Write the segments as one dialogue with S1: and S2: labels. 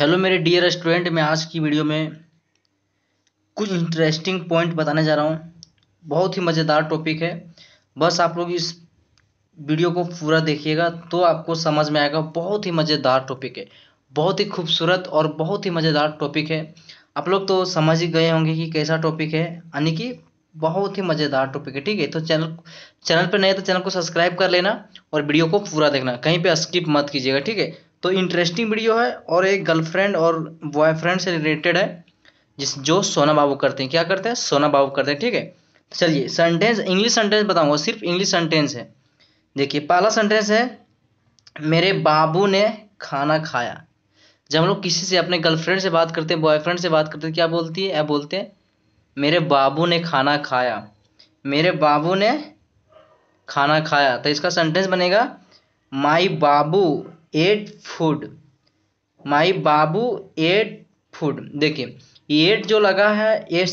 S1: hello मेरे dear student मैं आज की वीडियो में कुछ इंटरेस्टिंग पॉइंट बताने जा रहा हूँ बहुत ही मज़ेदार टॉपिक है बस आप लोग इस वीडियो को पूरा देखिएगा तो आपको समझ में आएगा बहुत ही मज़ेदार टॉपिक है बहुत ही खूबसूरत और बहुत ही मज़ेदार टॉपिक है आप लोग तो समझ ही गए होंगे कि कैसा टॉपिक है यानी कि बहुत ही मज़ेदार टॉपिक है ठीक है तो चैनल चैनल पर नए तो चैनल को सब्सक्राइब कर लेना और वीडियो को पूरा देखना कहीं पर स्किप मत कीजिएगा ठीक है तो इंटरेस्टिंग वीडियो है और एक गर्लफ्रेंड और बॉयफ्रेंड से रिलेटेड है जिस जो सोना बाबू करते हैं क्या करते हैं सोना बाबू करते हैं ठीक है तो चलिए सेंटेंस इंग्लिश सेंटेंस बताऊंगा सिर्फ इंग्लिश सेंटेंस है देखिए पहला सेंटेंस है मेरे बाबू ने खाना खाया जब हम लोग किसी से अपने गर्लफ्रेंड से बात करते हैं बॉयफ्रेंड से बात करते हैं क्या बोलती है या बोलते हैं मेरे बाबू ने खाना खाया मेरे बाबू ने खाना खाया तो इसका सेंटेंस बनेगा माई बाबू एट फूड माई बाबू एट फूड देखिए एट जो लगा है ये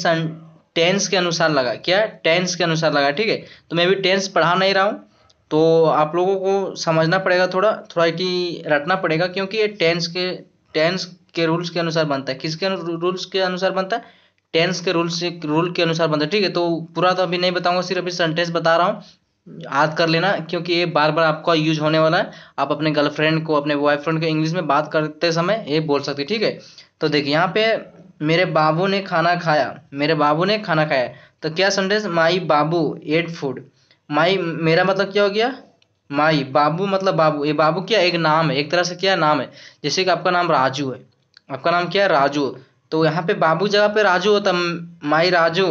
S1: टेंस के अनुसार लगा क्या टेंस के अनुसार लगा ठीक है तो मैं भी टेंस पढ़ा नहीं रहा हूँ तो आप लोगों को समझना पड़ेगा थोड़ा थोड़ा कि रटना पड़ेगा क्योंकि ये टेंस के टेंस के रूल्स के अनुसार बनता है किसके रूल्स के अनुसार बनता है टेंस के रूल्स रूल के अनुसार बनता है ठीक है तो पूरा तो अभी नहीं बताऊंगा सिर्फ अभी सेंटेंस बता रहा हूँ याद कर लेना क्योंकि ये बार बार आपका यूज होने वाला है आप अपने गर्लफ्रेंड को अपने बॉयफ्रेंड को इंग्लिश में बात करते समय ये बोल सकते ठीक है तो देखिए यहाँ पे मेरे बाबू ने खाना खाया मेरे बाबू ने खाना खाया तो क्या संदेश माई बाबू एट फूड माई मेरा मतलब क्या हो गया माई बाबू मतलब बाबू ये बाबू क्या एक नाम है एक तरह से क्या नाम है जैसे कि आपका नाम राजू है आपका नाम क्या है राजू तो यहाँ पे बाबू जगह पे राजू होता माई राजू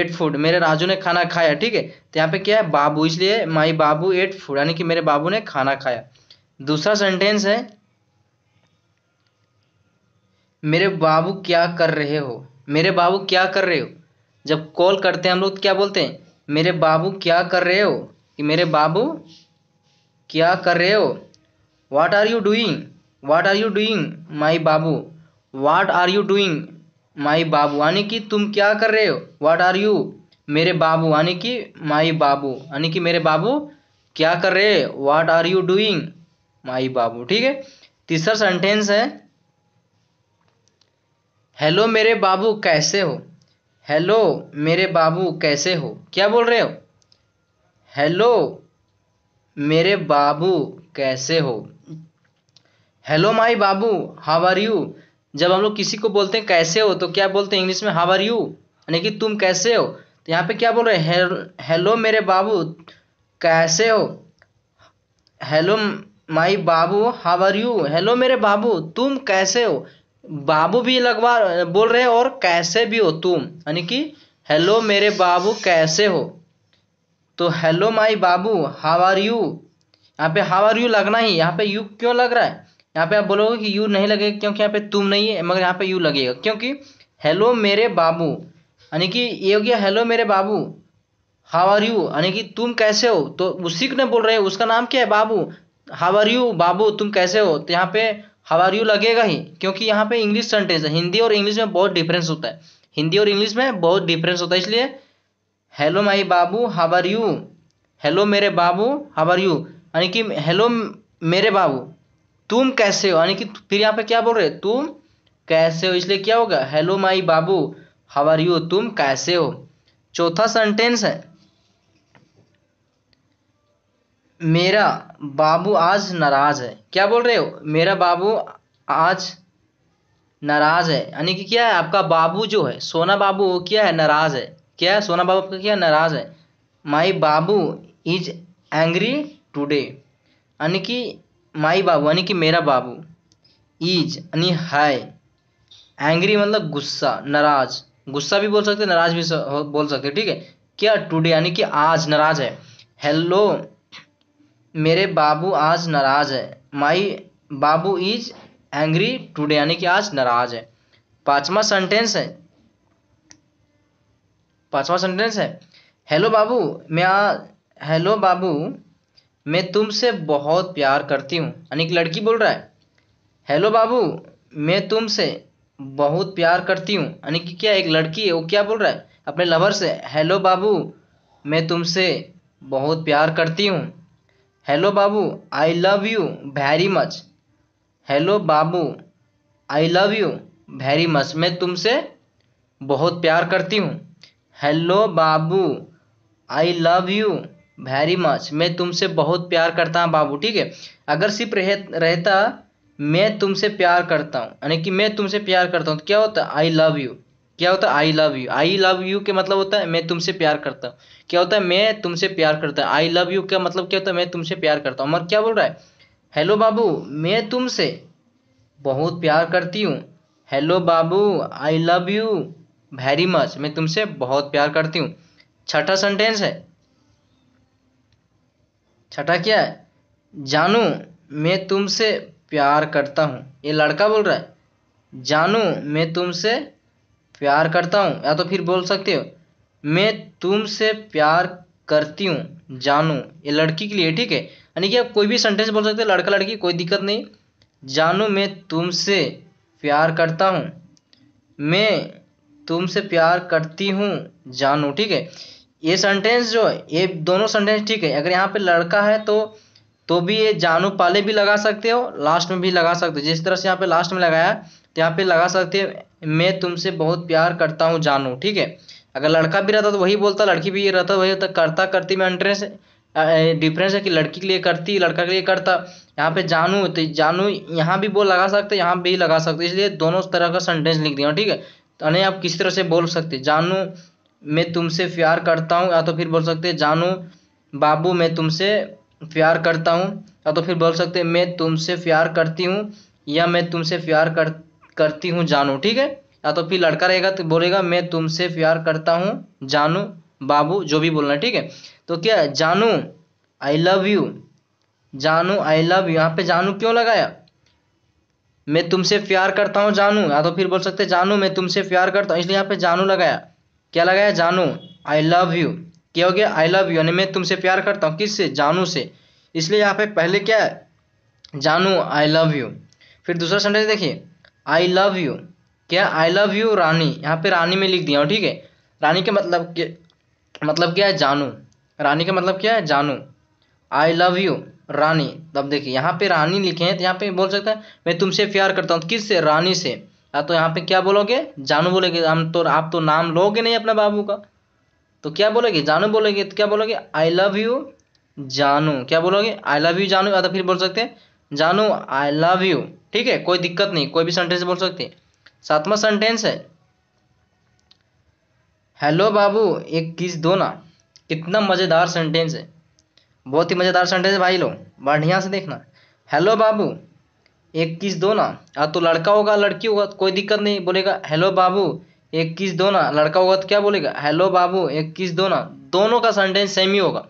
S1: एट फूड मेरे राजू ने खाना खाया ठीक है तो यहाँ पे क्या है बाबू इसलिए माई बाबू एट फूड यानी कि मेरे बाबू ने खाना खाया दूसरा सेंटेंस है मेरे बाबू क्या कर रहे हो मेरे बाबू क्या कर रहे हो जब कॉल करते हैं हम लोग तो क्या बोलते हैं मेरे बाबू क्या कर रहे हो कि मेरे बाबू क्या कर रहे हो what are you doing what are you doing my बाबू what are you doing my बाबू यानी कि तुम क्या कर रहे हो वाट आर यू मेरे बाबू यानी कि माई बाबू यानी कि मेरे बाबू क्या कर रहे what are you doing my बाबू ठीक है तीसरा सेंटेंस है हेलो मेरे बाबू कैसे हो हेलो मेरे बाबू कैसे हो क्या बोल रहे हो हेलो मेरे बाबू कैसे हो हेलो माई बाबू हाउ आर यू जब हम लोग किसी को बोलते हैं कैसे हो तो क्या बोलते हैं इंग्लिश में हाव आर यू यानी कि तुम कैसे हो तो यहाँ पे क्या बोल रहे हैं हेलो मेरे बाबू कैसे हो हेलो माई बाबू हाव आर यू हेलो मेरे बाबू तुम कैसे हो बाबू भी लगवा बोल रहे हो और कैसे भी हो तुम यानी कि हेलो मेरे बाबू कैसे हो तो हेलो माई बाबू हाव आर यू यहाँ पे हाव आर यू लगना ही यहाँ पे यू क्यों लग रहा है यहाँ पे आप बोलोगे कि यू नहीं लगेगा क्योंकि यहाँ पे तुम नहीं है मगर यहाँ पे यू लगेगा क्योंकि हेलो मेरे बाबू यानी कि ये हो गया हेलो मेरे बाबू हाउ आर यू यानी कि तुम कैसे हो तो उसी को बोल रहे हो उसका नाम क्या है बाबू हाउ आर यू बाबू तुम कैसे हो तो यहाँ पे हाउ आर यू लगेगा ही क्योंकि यहाँ पे इंग्लिश सेंटेंस है हिंदी और इंग्लिश में बहुत डिफरेंस होता है हिंदी और इंग्लिश में बहुत डिफरेंस होता है इसलिए हेलो माई बाबू हाउ आर यू हेलो मेरे बाबू हाउ आर यू यानी कि हेलो मेरे बाबू तुम कैसे हो यानी कि फिर यहाँ पे क्या बोल रहे तुम कैसे हो इसलिए क्या होगा हेलो माई बाबू हाउ आर यू तुम कैसे हो चौथा सेंटेंस है मेरा बाबू आज नाराज है क्या बोल रहे हो मेरा बाबू आज नाराज है यानी कि क्या है आपका बाबू जो है सोना बाबू वो क्या है नाराज है क्या है सोना बाबू का क्या नाराज है माई बाबू इज एंग्री टूडे यानी कि माई बाबू यानी कि मेरा बाबू ईज यानी हाय एंग्री मतलब गुस्सा नाराज गुस्सा भी बोल सकते नाराज भी बोल सकते ठीक है क्या टुडे यानी कि आज नाराज है हेलो मेरे बाबू आज नाराज है माई बाबू इज एंग्री टुडे यानी कि आज नाराज है पांचवा सेंटेंस है पांचवा सेंटेंस है हेलो बाबू मैं हेलो बाबू मैं तुमसे बहुत प्यार करती हूँ यानी कि लड़की बोल रहा है हेलो बाबू मैं तुमसे बहुत प्यार करती हूँ यानी कि क्या एक लड़की है वो क्या बोल रहा है अपने लवर से हेलो बाबू मैं तुमसे बहुत प्यार करती हूँ हेलो बाबू I love you very much hello बाबू I love you very much मैं तुमसे बहुत प्यार करती हूँ हेलो बाबू I love you very much मैं तुमसे बहुत प्यार करता हूँ बाबू ठीक है अगर सिर्फ रह, रहता मैं तुमसे प्यार करता हूँ यानी कि मैं तुमसे प्यार करता हूँ तो क्या होता है आई लव यू क्या होता है I love you I love you के मतलब होता है मैं तुमसे प्यार करता हूँ क्या होता है मैं तुमसे प्यार करता हूँ आई लव यू का मतलब क्या होता है मैं तुमसे प्यार करता हूँ मगर क्या बोल रहा है हेलो बाबू मैं तुमसे बहुत प्यार करती हूँ हेलो बाबू I love you very much मैं तुमसे बहुत प्यार करती हूँ छठा सेंटेंस है छठा क्या है जानू मैं तुमसे प्यार करता हूँ ये लड़का बोल रहा है जानू मैं तुमसे प्यार करता हूँ या तो फिर बोल सकते हो मैं तुमसे प्यार करती हूँ जानू ये लड़की के लिए ठीक है यानी कि आप कोई भी सेंटेंस बोल सकते हो लड़का लड़की कोई दिक्कत नहीं जानू मैं तुमसे प्यार करता हूँ मैं तुमसे प्यार करती हूँ जानू ठीक है ये सेंटेंस जो है ये दोनों सेंटेंस ठीक है अगर यहाँ पे लड़का है तो तो भी ये जानू पाले भी लगा सकते हो लास्ट में भी लगा सकते हो जिस तरह से यहाँ पे लास्ट में लगाया तो यहाँ पे लगा सकते हो मैं तुमसे बहुत प्यार करता हूँ जानू ठीक है अगर लड़का भी रहता तो वही बोलता लड़की भी रहता वही होता तो करता करती में एंट्रेंस डिफरेंस है कि लड़की के लिए करती लड़का के लिए करता यहाँ पे जानू तो जानू यहाँ भी बोल लगा सकते यहाँ भी लगा सकते इसलिए दोनों तरह का सेंटेंस लिख दिया ठीक है तो नहीं आप किस तरह से बोल सकते जानू मैं तुमसे प्यार करता हूँ या तो फिर बोल सकते जानू बाबू मैं तुमसे प्यार करता हूँ या तो फिर बोल सकते मैं तुमसे प्यार करती हूँ या मैं तुमसे प्यार कर करती हूँ जानू ठीक है या तो फिर लड़का रहेगा तो बोलेगा मैं तुमसे प्यार करता हूँ जानू बाबू जो भी बोलना ठीक है तो क्या जानू आई लव यू जानू आई लव यू यहाँ पे जानू क्यों लगाया मैं तुमसे प्यार करता हूँ जानू या तो फिर बोल सकते जानू मैं तुमसे प्यार करता हूँ इसलिए यहाँ पे जानू लगाया क्या लगाया जानू आई लव यू क्या हो गया आई लव यू यानी मैं तुमसे प्यार करता हूँ किससे जानू से इसलिए यहाँ पे पहले क्या है जानू आई लव यू फिर दूसरा सेंटेंस देखिए आई लव यू क्या आई लव यू रानी यहाँ पे रानी में लिख दिया हूँ ठीक है रानी के मतलब के मतलब क्या है जानू रानी का मतलब क्या है जानू आई लव यू रानी तब देखिए यहाँ पे रानी लिखे हैं तो यहाँ पे बोल सकता है मैं तुमसे प्यार करता हूँ किस से रानी से हाँ तो यहाँ पे क्या बोलोगे जानू बोलेगे हम तो आप तो नाम लोगे नहीं अपना बाबू का तो क्या बोलोगे जानू बोलेगे तो क्या बोलोगे आई लव यू जानू क्या बोलोगे आई लव यू जानू या तो फिर बोल सकते हैं जानू आई लव यू ठीक है कोई दिक्कत नहीं कोई भी सेंटेंस बोल सकते सातवा सातवां सेंटेंस है हेलो बाबू एक किस दो ना कितना मज़ेदार सेंटेंस है बहुत ही मज़ेदार सेंटेंस है भाई लोग बढ़िया से देखना हेलो बाबू इक्कीस दो ना हाँ तो लड़का होगा लड़की होगा तो कोई दिक्कत नहीं बोलेगा हेलो बाबू इक्कीस दो ना लड़का होगा तो क्या बोलेगा हेलो बाबू इक्कीस दो ना दोनों का सेंटेंस सेम ही होगा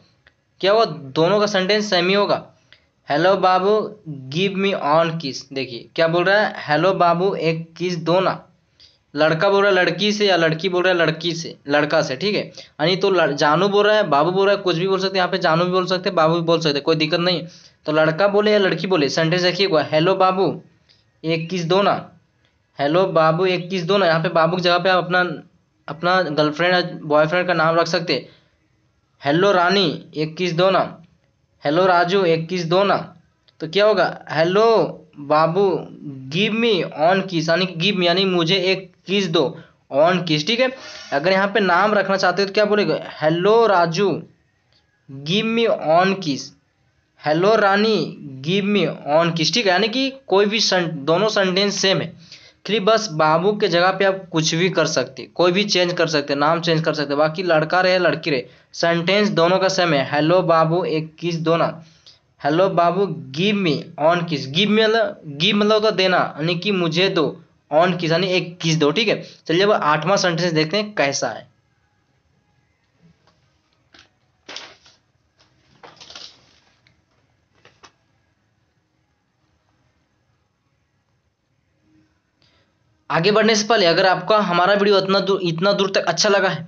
S1: क्या हुआ दोनों का सेंटेंस सेम ही होगा हेलो बाबू गिव मी ऑन किस देखिए क्या बोल रहा है हेलो बाबू एक किस दो ना लड़का बोल रहा है लड़की से या लड़की बोल रहा है लड़की से लड़का से ठीक है यानी तो जानू बोल रहा है बाबू बोल रहा है कुछ भी बोल सकते हैं यहाँ पे जानू भी बोल सकते हैं बाबू भी बोल सकते हैं कोई दिक्कत नहीं तो लड़का बोले या लड़की बोले सेंटेंस देखिएगा हेलो बाबू एक किस दो ना हेलो बाबू एक किस दो ना यहाँ पे बाबू की जगह पे आप अपना अपना गर्लफ्रेंड या बॉयफ्रेंड का नाम रख सकते हेलो रानी एक किस दो ना हेलो राजू एक किस दो ना तो क्या होगा हेलो बाबू गिव मी ऑन किस यानी गिव मी यानी मुझे एक किस दो ऑन किस ठीक है अगर यहाँ पे नाम रखना चाहते हो तो क्या बोलेगा hello Raju give me on kiss hello Rani give me on kiss ठीक है यानी कि कोई भी सन दोनों सेंटेंस सेम है खाली बस बाबू के जगह पे आप कुछ भी कर सकते कोई भी चेंज कर सकते नाम चेंज कर सकते बाकी लड़का रहे लड़की रहे सेंटेंस दोनों का सेम है हेलो बाबू एक किस दो ना हेलो बाबू give me on kiss give me मतलब गिव मतलब तो देना यानी कि मुझे दो ऑन किस यानी एक किस दो ठीक है चलिए अब आठवां सेंटेंस देखते हैं कैसा है आगे बढ़ने से पहले अगर आपका हमारा वीडियो इतना दूर इतना दूर तक अच्छा लगा है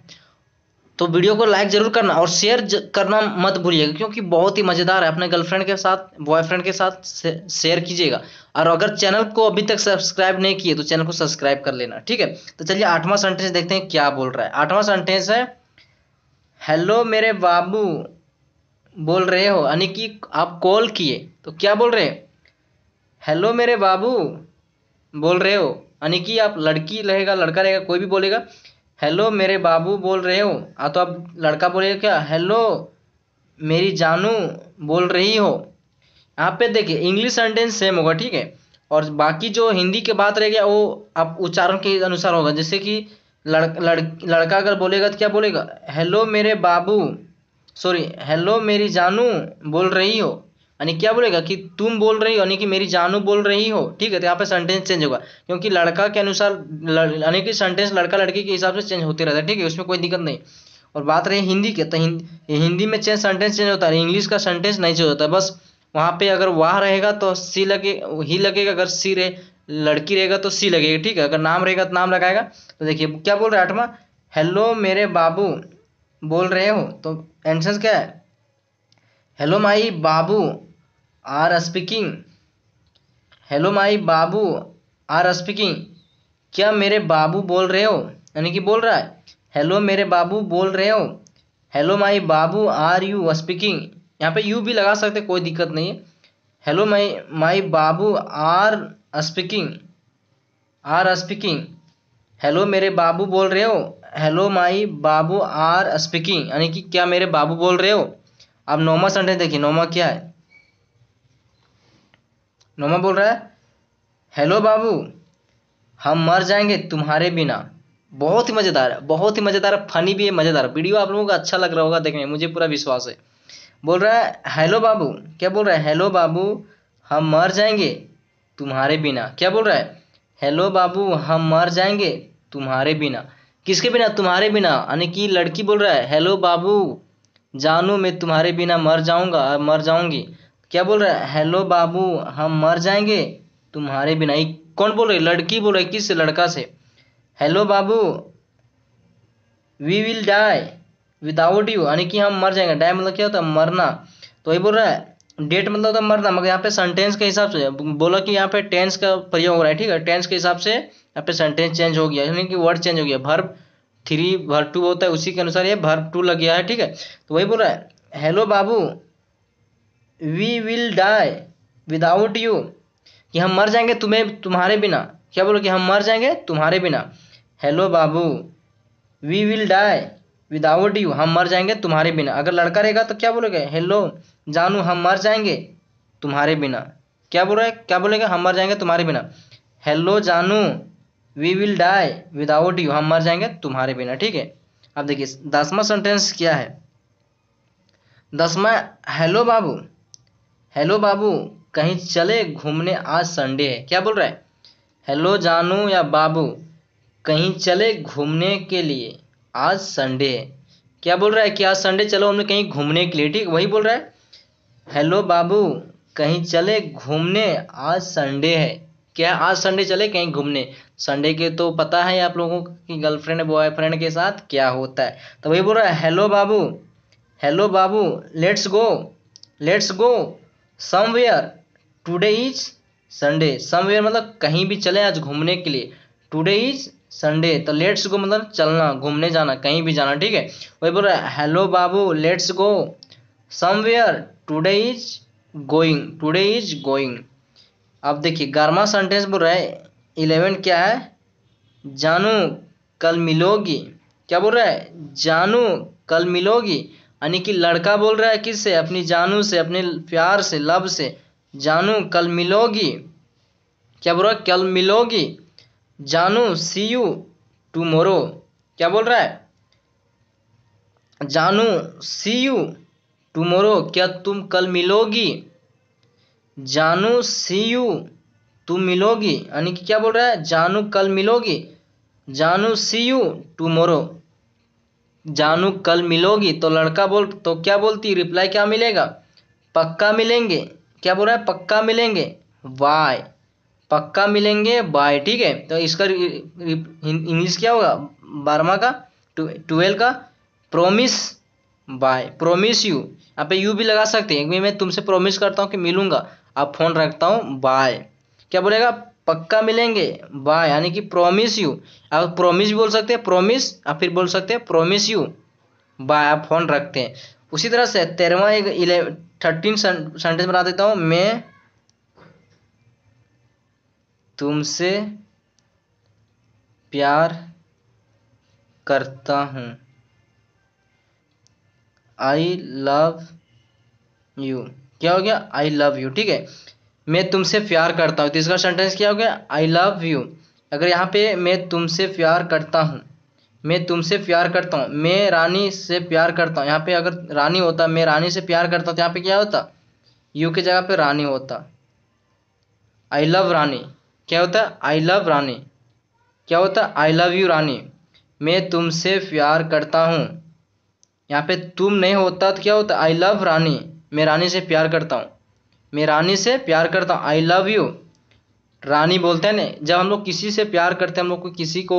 S1: तो वीडियो को लाइक जरूर करना और शेयर करना मत भूलिएगा क्योंकि बहुत ही मज़ेदार है अपने गर्लफ्रेंड के साथ बॉयफ्रेंड के साथ शेयर कीजिएगा और अगर चैनल को अभी तक सब्सक्राइब नहीं किए तो चैनल को सब्सक्राइब कर लेना ठीक है तो चलिए आठवां सेंटेंस देखते हैं क्या बोल रहा है आठवां सेंटेंस है हेलो मेरे बाबू बोल रहे हो यानी कि आप कॉल किए तो क्या बोल रहे हैं हेलो मेरे बाबू बोल रहे हो यानी कि आप लड़की रहेगा लड़का रहेगा कोई भी बोलेगा हेलो मेरे बाबू बोल रहे हो हाँ तो आप लड़का बोलेगा क्या हेलो मेरी जानू बोल रही हो यहाँ पे देखिए इंग्लिश सेंटेंस सेम होगा ठीक है और बाकी जो हिंदी के बात रह गया वो आप उच्चारण के अनुसार होगा जैसे कि लड़, लड़ लड़का अगर बोलेगा तो क्या बोलेगा हेलो मेरे बाबू सॉरी हेलो मेरी जानू बोल रही हो यानी क्या बोलेगा कि तुम बोल रही हो यानी कि मेरी जानू बोल रही हो ठीक है तो यहाँ पे सेंटेंस चेंज होगा क्योंकि लड़का के अनुसार यानी कि सेंटेंस लड़का लड़की के हिसाब से चेंज होते रहता है ठीक है उसमें कोई दिक्कत नहीं और बात रही हिंदी के तो हिंदी में चेंज सेंटेंस चेंज होता है इंग्लिश का सेंटेंस नहीं चेंज होता बस वहाँ पे अगर वाह रहेगा तो सी लगे ही लगेगा अगर सी रहे लड़की रहेगा तो सी लगेगी ठीक है अगर नाम रहेगा तो नाम लगाएगा तो देखिए क्या बोल रहे हैं आठवा हेलो मेरे बाबू बोल रहे हो तो एंसर क्या है हेलो माई बाबू आर स्पीकिंग हेलो माई बाबू आर स्पीकिंग क्या मेरे बाबू बोल रहे हो यानी कि बोल रहा है हेलो मेरे बाबू बोल रहे हो हेलो माई बाबू आर यू स्पीकिंग यहाँ पे यू भी लगा सकते कोई दिक्कत नहीं है हेलो माई माई बाबू are speaking are speaking hello मेरे बाबू बोल रहे हो हेलो माई बाबू आर स्पीकिंग यानी कि क्या मेरे बाबू बोल रहे हो अब नोमा सेंटेंस देखिए नोमा क्या है नोमा बोल रहा है हेलो बाबू हम मर जाएंगे तुम्हारे बिना बहुत ही मज़ेदार है बहुत ही मज़ेदार फनी भी है मज़ेदार वीडियो आप लोगों को अच्छा लग रहा होगा देखने में मुझे पूरा विश्वास है बोल रहा है हेलो बाबू क्या बोल रहा है हेलो बाबू हम मर जाएंगे तुम्हारे बिना क्या बोल रहा है हेलो बाबू हम मर जाएंगे तुम्हारे बिना किसके बिना तुम्हारे बिना यानी कि लड़की बोल रहा है हेलो बाबू जानू मैं तुम्हारे बिना मर जाऊंगा मर जाऊंगी क्या बोल रहा है हेलो बाबू हम मर जाएंगे तुम्हारे बिना ही कौन बोल रहे लड़की बोल रही किस लड़का से हेलो बाबू we will die without you यानी कि हम मर जाएंगे डाई मतलब क्या होता है मरना तो वही बोल रहा है डेट मतलब होता है मरना मगर यहाँ पे सेंटेंस के हिसाब से बोला कि यहाँ पे टेंस का प्रयोग हो रहा है ठीक है टेंस के हिसाब से यहाँ पे सेंटेंस चेंज हो गया यानी कि वर्ड चेंज हो गया भर्ब थ्री भर टू होता है उसी के अनुसार ये भर टू लग गया है ठीक है तो वही बोल रहा है हेलो बाबू we will die without you कि हम मर जाएंगे तुम्हें तुम्हारे बिना क्या बोलो कि हम मर जाएंगे तुम्हारे बिना हेलो बाबू we will die without you हम मर जाएंगे तुम्हारे बिना अगर लड़का रहेगा तो क्या बोलोगे हेलो जानू हम मर जाएंगे तुम्हारे बिना क्या बोल रहा है क्या बोलेगा हम मर जाएंगे तुम्हारे बिना हेलो जानू we will die without you हम मर जाएंगे तुम्हारे बिना ठीक है अब देखिए दसवा सेंटेंस क्या है दसवा हेलो बाबू हेलो बाबू कहीं चले घूमने आज संडे है क्या बोल रहा है हेलो जानू या बाबू कहीं चले घूमने के लिए आज संडे है क्या बोल रहा है कि आज संडे चलो हमने कहीं घूमने के लिए ठीक वही बोल रहा है हेलो बाबू कहीं चले घूमने आज संडे है क्या आज संडे चले कहीं घूमने संडे के तो पता है आप लोगों की गर्लफ्रेंड बॉयफ्रेंड के साथ क्या होता है तो वही बोल रहा है हेलो बाबू हेलो बाबू let's go let's go somewhere today is Sunday somewhere मतलब कहीं भी चले आज घूमने के लिए टुडे इज संडे तो लेट्स गो मतलब चलना घूमने जाना कहीं भी जाना ठीक है वही बोल रहा है हेलो बाबू let's go somewhere today is going today is going अब देखिए गर्मा सेंटेंस बोल रहा है इलेवन क्या है जानू कल मिलोगी क्या बोल रहा है जानू कल मिलोगी यानी कि लड़का बोल रहा है किससे अपनी जानू से अपने प्यार से लव से जानू कल मिलोगी क्या बोल रहा है कल मिलोगी जानू सी यू टूमोरो क्या बोल रहा है जानू सी यू टूमोरो क्या तुम कल मिलोगी जानू सी यू तू मिलोगी यानी कि क्या बोल रहा है जानू कल मिलोगी जानू सी यू मोरो जानू कल मिलोगी तो लड़का बोल तो क्या बोलती रिप्लाई क्या मिलेगा पक्का मिलेंगे क्या बोल रहा है पक्का मिलेंगे बाय पक्का मिलेंगे बाय ठीक है तो इसका इंग्लिश क्या होगा बारहवा का ट्वेल्व का प्रोमिस बाय प्रोमिस यू यहाँ पे यू भी लगा सकते हैं मैं तुमसे प्रोमिस करता हूँ कि मिलूंगा अब फ़ोन रखता हूँ बाय क्या बोलेगा पक्का मिलेंगे बाय यानी कि प्रोमिस यू आप प्रोमिस बोल सकते हैं प्रोमिस आप फिर बोल सकते हैं प्रोमिस यू बाय आप फ़ोन रखते हैं उसी तरह से तेरहवा एक इले थर्टीन सेंटेंस बना देता हूँ मैं तुमसे प्यार करता हूँ आई लव यू क्या हो गया आई लव यू ठीक है मैं तुमसे प्यार करता हूँ तीसरा सेंटेंस क्या हो गया आई लव यू अगर यहाँ पे मैं तुमसे प्यार करता हूँ मैं तुमसे प्यार करता हूँ मैं रानी से प्यार करता हूँ यहाँ पे अगर रानी होता मैं रानी से प्यार करता हूँ तो यहाँ पे क्या होता यू की जगह पे रानी होता आई लव रानी क्या होता आई लव रानी क्या होता आई लव यू रानी मैं तुमसे प्यार करता हूँ यहाँ पे तुम नहीं होता तो क्या होता आई लव रानी मैं रानी से प्यार करता हूँ मैं रानी से प्यार करता हूँ आई लव यू रानी बोलते हैं ना जब हम लोग किसी से प्यार करते हैं हम लोग को किसी को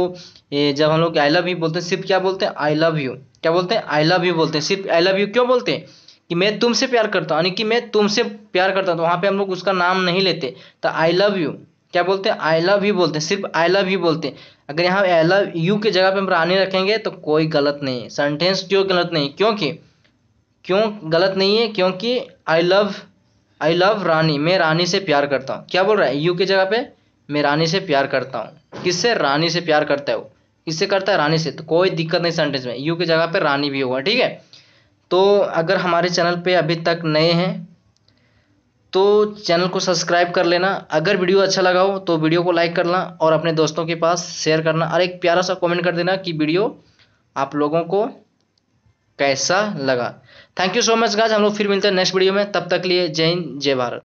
S1: जब हम लोग आई लव यू बोलते हैं सिर्फ क्या बोलते हैं आई लव यू क्या बोलते हैं आई लव यू बोलते हैं सिर्फ आई लव यू क्यों बोलते हैं कि मैं तुमसे प्यार करता हूँ यानी कि मैं तुमसे प्यार करता हूँ तो वहाँ पे हम लोग उसका नाम नहीं लेते तो आई लव यू क्या बोलते हैं आई लव यू बोलते हैं सिर्फ आई लव यू बोलते हैं अगर यहाँ आई लव यू की जगह पर हम रानी रखेंगे तो कोई गलत नहीं सेंटेंस क्यों गलत नहीं क्योंकि क्यों गलत नहीं है क्योंकि आई लव आई लव रानी मैं रानी से प्यार करता हूँ क्या बोल रहा है यू की जगह पे मैं रानी से प्यार करता हूँ किससे रानी से प्यार करता है वो किससे करता है रानी से तो कोई दिक्कत नहीं सेंटेंस में यू की जगह पे रानी भी होगा ठीक है तो अगर हमारे चैनल पे अभी तक नए हैं तो चैनल को सब्सक्राइब कर लेना अगर वीडियो अच्छा लगा हो तो वीडियो को लाइक करना और अपने दोस्तों के पास शेयर करना और एक प्यारा सा कॉमेंट कर देना कि वीडियो आप लोगों को कैसा लगा थैंक यू सो मच गाज हम लोग फिर मिलते हैं नेक्स्ट वीडियो में तब तक लिए जय हिंद जय भारत